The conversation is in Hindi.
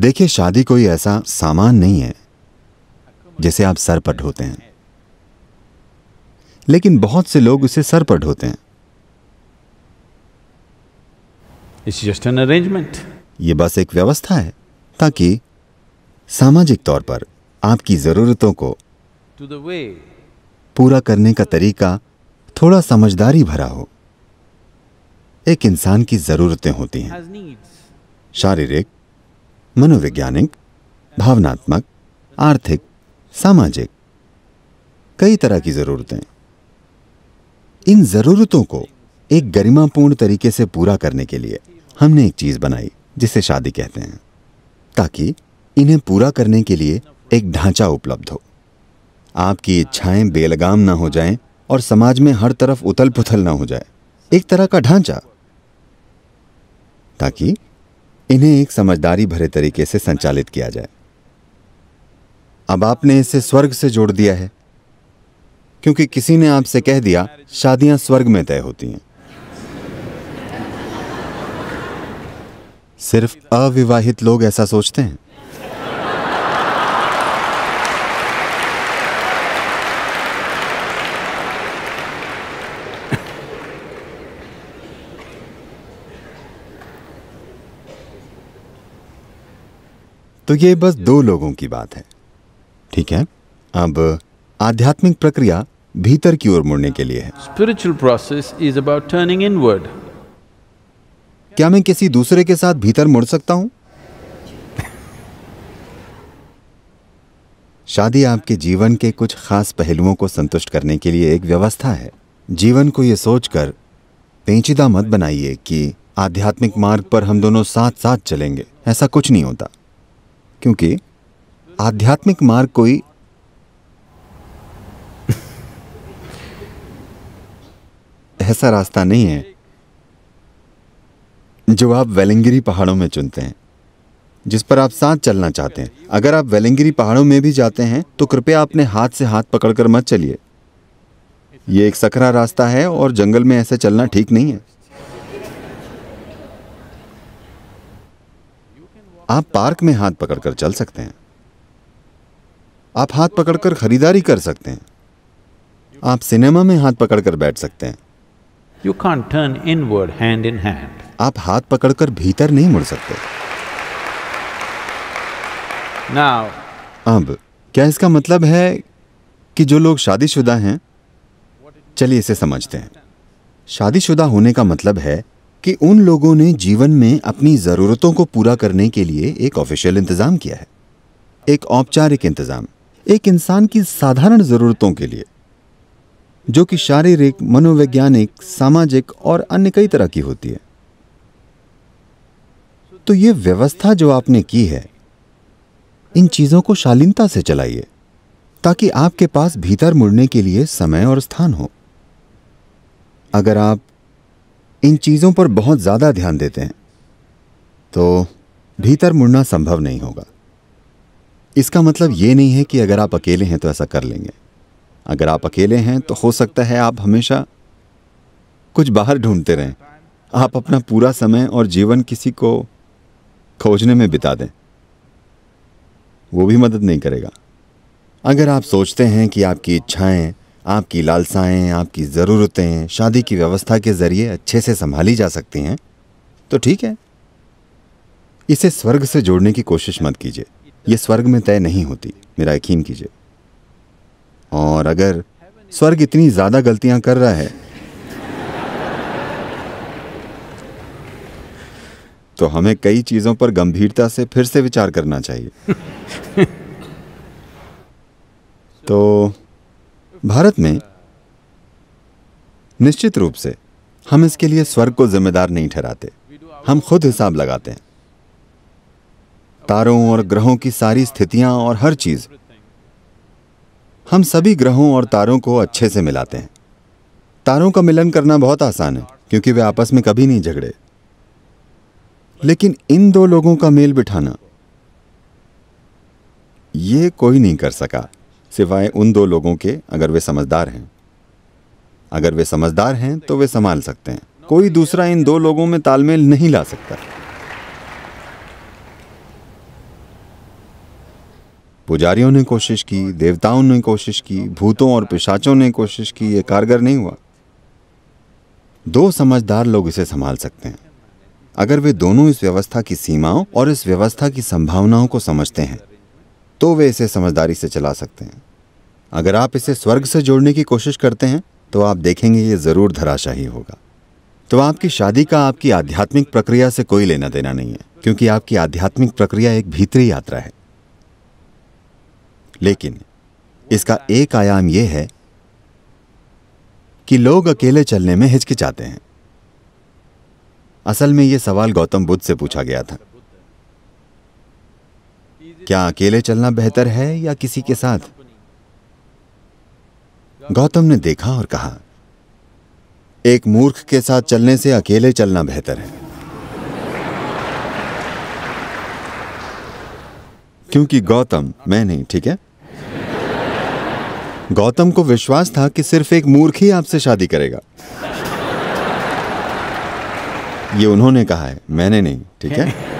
देखिए शादी कोई ऐसा सामान नहीं है जिसे आप सर पर ढोते हैं लेकिन बहुत से लोग उसे सर पर ढोते हैं इट्स जस्ट एन अरेंजमेंट ये बस एक व्यवस्था है ताकि सामाजिक तौर पर आपकी जरूरतों को पूरा करने का तरीका थोड़ा समझदारी भरा हो एक इंसान की जरूरतें होती हैं शारीरिक मनोवैज्ञानिक भावनात्मक आर्थिक सामाजिक कई तरह की ज़रूरतें इन ज़रूरतों को एक गरिमापूर्ण तरीके से पूरा करने के लिए हमने एक चीज़ बनाई जिसे शादी कहते हैं ताकि इन्हें पूरा करने के लिए एक ढांचा उपलब्ध हो आपकी इच्छाएं बेलगाम ना हो जाएं और समाज में हर तरफ उथल पुथल ना हो जाए एक तरह का ढांचा ताकि इन्हें एक समझदारी भरे तरीके से संचालित किया जाए अब आपने इसे स्वर्ग से जोड़ दिया है क्योंकि किसी ने आपसे कह दिया शादियां स्वर्ग में तय होती हैं सिर्फ अविवाहित लोग ऐसा सोचते हैं तो ये बस दो लोगों की बात है ठीक है अब आध्यात्मिक प्रक्रिया भीतर की ओर मुड़ने के लिए है spiritual process is about turning in क्या मैं किसी दूसरे के साथ भीतर मुड़ सकता हूं शादी आपके जीवन के कुछ खास पहलुओं को संतुष्ट करने के लिए एक व्यवस्था है जीवन को यह सोचकर पेचिदा मत बनाइए कि आध्यात्मिक मार्ग पर हम दोनों साथ साथ चलेंगे ऐसा कुछ नहीं होता क्योंकि आध्यात्मिक मार्ग कोई ऐसा रास्ता नहीं है जो आप वेलिंगिरी पहाड़ों में चुनते हैं जिस पर आप साथ चलना चाहते हैं अगर आप वेलिंगिरी पहाड़ों में भी जाते हैं तो कृपया अपने हाथ से हाथ पकड़कर मत चलिए यह एक सकरा रास्ता है और जंगल में ऐसे चलना ठीक नहीं है आप पार्क में हाथ पकड़कर चल सकते हैं आप हाथ पकड़कर खरीदारी कर सकते हैं आप सिनेमा में हाथ पकड़कर बैठ सकते हैं you can't turn word hand in hand आप हाथ पकड़कर भीतर नहीं मुड़ सकते Now, अब क्या इसका मतलब है कि जो लोग शादीशुदा हैं चलिए इसे समझते हैं शादीशुदा होने का मतलब है कि उन लोगों ने जीवन में अपनी ज़रूरतों को पूरा करने के लिए एक ऑफिशियल इंतज़ाम किया है एक औपचारिक इंतज़ाम एक इंसान की साधारण ज़रूरतों के लिए जो कि शारीरिक मनोवैज्ञानिक सामाजिक और अन्य कई तरह की होती है तो यह व्यवस्था जो आपने की है इन चीज़ों को शालीनता से चलाइए ताकि आपके पास भीतर मुड़ने के लिए समय और स्थान हो अगर आप इन चीज़ों पर बहुत ज़्यादा ध्यान देते हैं तो भीतर मुड़ना संभव नहीं होगा इसका मतलब ये नहीं है कि अगर आप अकेले हैं तो ऐसा कर लेंगे अगर आप अकेले हैं तो हो सकता है आप हमेशा कुछ बाहर ढूंढते रहें आप अपना पूरा समय और जीवन किसी को खोजने में बिता दें वो भी मदद नहीं करेगा अगर आप सोचते हैं कि आपकी इच्छाएं आपकी लालसाएं आपकी ज़रूरतें शादी की व्यवस्था के ज़रिए अच्छे से संभाली जा सकती हैं तो ठीक है इसे स्वर्ग से जोड़ने की कोशिश मत कीजिए यह स्वर्ग में तय नहीं होती मेरा यकीन कीजिए और अगर स्वर्ग इतनी ज़्यादा गलतियां कर रहा है तो हमें कई चीज़ों पर गंभीरता से फिर से विचार करना चाहिए तो भारत में निश्चित रूप से हम इसके लिए स्वर्ग को जिम्मेदार नहीं ठहराते हम खुद हिसाब लगाते हैं तारों और ग्रहों की सारी स्थितियां और हर चीज हम सभी ग्रहों और तारों को अच्छे से मिलाते हैं तारों का मिलन करना बहुत आसान है क्योंकि वे आपस में कभी नहीं झगड़े लेकिन इन दो लोगों का मेल बिठाना ये कोई नहीं कर सका सिवाय उन दो लोगों के अगर वे समझदार हैं अगर वे समझदार हैं तो वे संभाल सकते हैं कोई दूसरा इन दो लोगों में तालमेल नहीं ला सकता पुजारियों ने कोशिश की देवताओं ने कोशिश की भूतों और पिशाचों ने कोशिश की यह कारगर नहीं हुआ दो समझदार लोग इसे संभाल सकते हैं अगर वे दोनों इस व्यवस्था की सीमाओं और इस व्यवस्था की संभावनाओं को समझते हैं तो वे इसे समझदारी से चला सकते हैं अगर आप इसे स्वर्ग से जोड़ने की कोशिश करते हैं तो आप देखेंगे ये ज़रूर धराशाही होगा तो आपकी शादी का आपकी आध्यात्मिक प्रक्रिया से कोई लेना देना नहीं है क्योंकि आपकी आध्यात्मिक प्रक्रिया एक भीतरी यात्रा है लेकिन इसका एक आयाम यह है कि लोग अकेले चलने में हिचकिचाते हैं असल में यह सवाल गौतम बुद्ध से पूछा गया था क्या अकेले चलना बेहतर है या किसी के साथ गौतम ने देखा और कहा एक मूर्ख के साथ चलने से अकेले चलना बेहतर है क्योंकि गौतम मैं नहीं ठीक है गौतम को विश्वास था कि सिर्फ एक मूर्ख ही आपसे शादी करेगा ये उन्होंने कहा है मैंने नहीं ठीक है